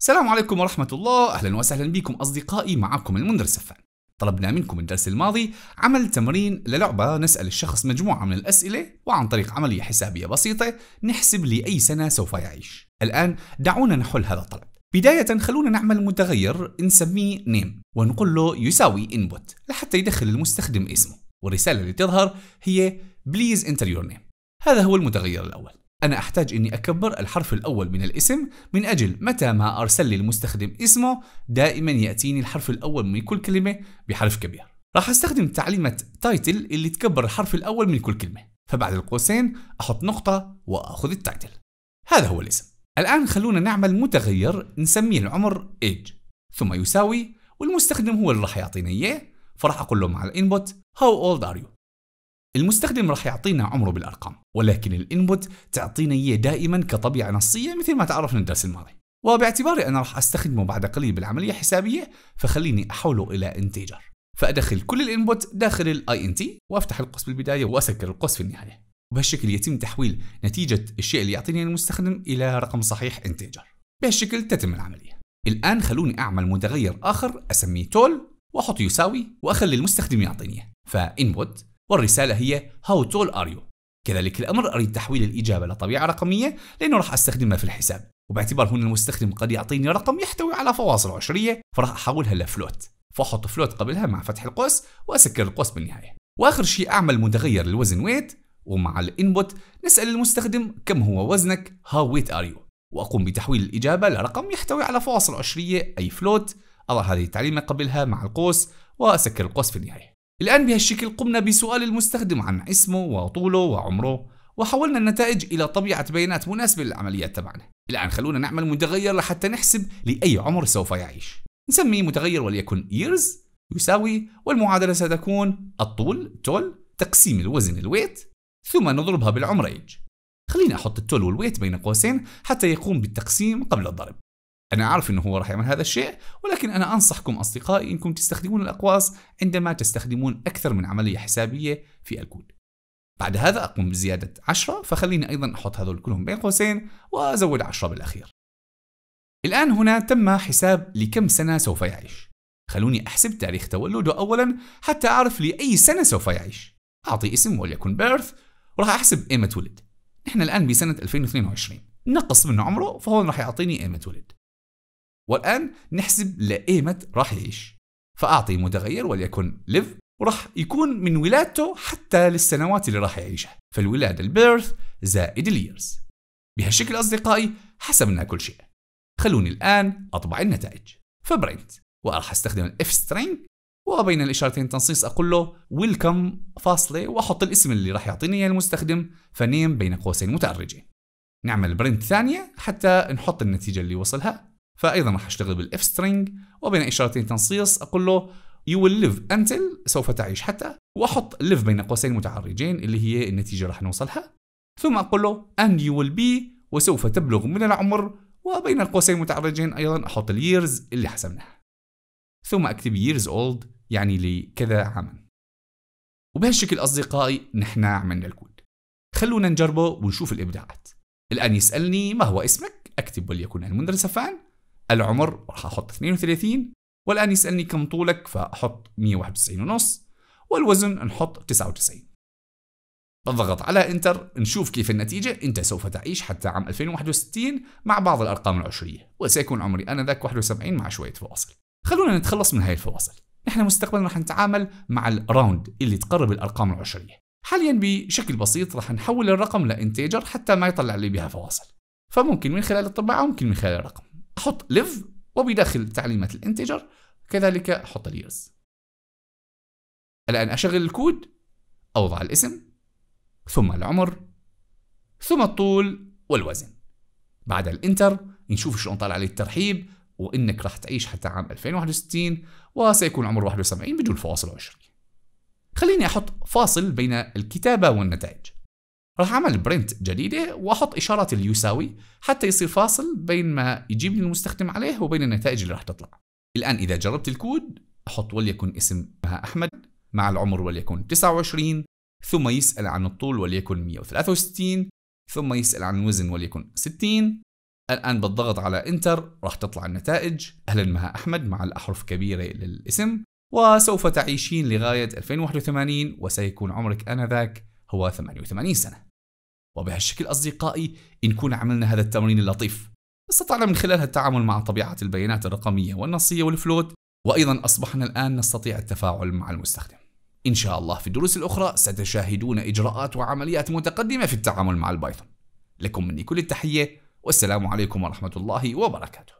السلام عليكم ورحمة الله أهلا وسهلا بكم أصدقائي معكم المنذر سفان طلبنا منكم الدرس الماضي عمل تمرين للعبة نسأل الشخص مجموعة من الأسئلة وعن طريق عملية حسابية بسيطة نحسب لأي سنة سوف يعيش الآن دعونا نحل هذا الطلب بداية خلونا نعمل متغير نسميه نيم ونقول له يساوي input لحتى يدخل المستخدم اسمه والرسالة اللي تظهر هي بليز enter your name هذا هو المتغير الأول أنا أحتاج إني أكبر الحرف الأول من الاسم من أجل متى ما أرسل لي المستخدم اسمه دائما يأتيني الحرف الأول من كل كلمة بحرف كبير راح أستخدم تعليمة تايتل اللي تكبر الحرف الأول من كل كلمة فبعد القوسين أحط نقطة وأخذ التايتل هذا هو الاسم الآن خلونا نعمل متغير نسميه العمر age ثم يساوي والمستخدم هو اللي راح يعطينا إياه فراح أقول له مع الانبوت how old are you المستخدم راح يعطينا عمره بالارقام ولكن الانبوت تعطينا اياه دائما كطبيعه نصيه مثل ما تعرفنا الدرس الماضي وباعتباري انا راح استخدمه بعد قليل بالعمليه الحسابيه فخليني احوله الى انتجر فادخل كل الانبوت داخل الاي ان تي وافتح القوس بالبدايه واسكر القوس في النهايه وبهالشكل يتم تحويل نتيجه الشيء اللي يعطيني المستخدم الى رقم صحيح انتجر بهالشكل تتم العمليه الان خلوني اعمل متغير اخر اسميه تول واحط يساوي واخلي المستخدم يعطيني فانبوت والرسالة هي How tall are you؟ كذلك الأمر أريد تحويل الإجابة لطبيعة رقمية لأنه راح أستخدمها في الحساب وباعتبار هنا المستخدم قد يعطيني رقم يحتوي على فواصل عشرية فراح أحولها لفلوت فأحط فلوت قبلها مع فتح القوس وأسكر القوس بالنهاية وآخر شيء أعمل متغير للوزن ويت ومع الانبوت نسأل المستخدم كم هو وزنك How weight are you؟ وأقوم بتحويل الإجابة لرقم يحتوي على فواصل عشرية أي فلوت أضع هذه التعليمة قبلها مع القوس وأسكر القوس في النهاية الآن بهالشكل قمنا بسؤال المستخدم عن اسمه وطوله وعمره وحولنا النتائج إلى طبيعة بيانات مناسبة للعمليات تبعنا الآن خلونا نعمل متغير لحتى نحسب لأي عمر سوف يعيش نسميه متغير وليكن years يساوي والمعادلة ستكون الطول تول تقسيم الوزن الويت ثم نضربها بالعمر age خليني أحط التول والويت بين قوسين حتى يقوم بالتقسيم قبل الضرب أنا عارف أنه هو راح يعمل هذا الشيء ولكن أنا أنصحكم أصدقائي أنكم تستخدمون الأقواس عندما تستخدمون أكثر من عملية حسابية في الكود بعد هذا أقوم بزيادة 10 فخليني أيضا أحط هذول كلهم بين قوسين وأزود 10 بالأخير الآن هنا تم حساب لكم سنة سوف يعيش خلوني أحسب تاريخ تولده أولا حتى أعرف لأي سنة سوف يعيش أعطي اسم وليكن بيرث وراح أحسب إيمة ولد نحن الآن بسنة 2022 نقص منه عمره فهون راح يعطيني إيمة ولد والآن نحسب لقيمة راح يعيش فأعطي متغير وليكن ليف وراح يكون من ولادته حتى للسنوات اللي راح يعيشها فالولادة البيرث زائد اليرز بهالشكل أصدقائي حسبنا كل شيء خلوني الآن أطبع النتائج فبرنت وراح أستخدم الاف سترينج وبين الإشارتين تنصيص أقول له ويلكم فاصلة وأحط الاسم اللي راح يعطيني إياه المستخدم فنيم بين قوسين متعرجة نعمل برنت ثانية حتى نحط النتيجة اللي وصلها فايضا راح اشتغل بالاف سترينج وبين اشارتين تنصيص اقول له يو ويل ليف انتل سوف تعيش حتى واحط ليف بين قوسين متعرجين اللي هي النتيجه راح نوصلها ثم اقول له اند يو ويل بي وسوف تبلغ من العمر وبين القوسين متعرجين ايضا احط اليرز اللي حسبناها ثم اكتب years old يعني لكذا عاما وبهالشكل اصدقائي نحن عملنا الكود خلونا نجربه ونشوف الابداعات الان يسالني ما هو اسمك اكتب وليكن المدرسه فان العمر راح احط 32 والان يسالني كم طولك فاحط 191 ونص والوزن نحط 99 بضغط على انتر نشوف كيف النتيجة انت سوف تعيش حتى عام 2061 مع بعض الارقام العشرية وسيكون عمري انا ذاك 71 مع شوية فواصل خلونا نتخلص من هاي الفواصل نحن مستقبلا راح نتعامل مع الراوند اللي تقرب الارقام العشرية حاليا بشكل بسيط راح نحول الرقم لانتيجر حتى ما يطلع لي بها فواصل فممكن من خلال الطباعة ممكن من خلال الرقم احط ليف وبداخل تعليمات الانتجر كذلك احط اليرز الان اشغل الكود اوضع الاسم ثم العمر ثم الطول والوزن بعد الانتر نشوف شلون طالع عليه الترحيب وانك راح تعيش حتى عام 2061 وسيكون عمر 71 بدون فواصل 20 خليني احط فاصل بين الكتابه والنتائج راح اعمل برنت جديده واحط اشاره اليساوي حتى يصير فاصل بين ما يجيب لي المستخدم عليه وبين النتائج اللي راح تطلع الان اذا جربت الكود احط وليكن اسمها احمد مع العمر وليكن 29 ثم يسال عن الطول وليكن 163 ثم يسال عن الوزن وليكن 60 الان بالضغط على انتر راح تطلع النتائج اهلا مها احمد مع الاحرف كبيره للاسم وسوف تعيشين لغايه 2081 وسيكون عمرك انذاك هو 88 سنه وبهالشكل أصدقائي نكون عملنا هذا التمرين اللطيف استطعنا من خلالها التعامل مع طبيعة البيانات الرقمية والنصية والفلوت وأيضا أصبحنا الآن نستطيع التفاعل مع المستخدم إن شاء الله في الدروس الأخرى ستشاهدون إجراءات وعمليات متقدمة في التعامل مع البايثون لكم مني كل التحية والسلام عليكم ورحمة الله وبركاته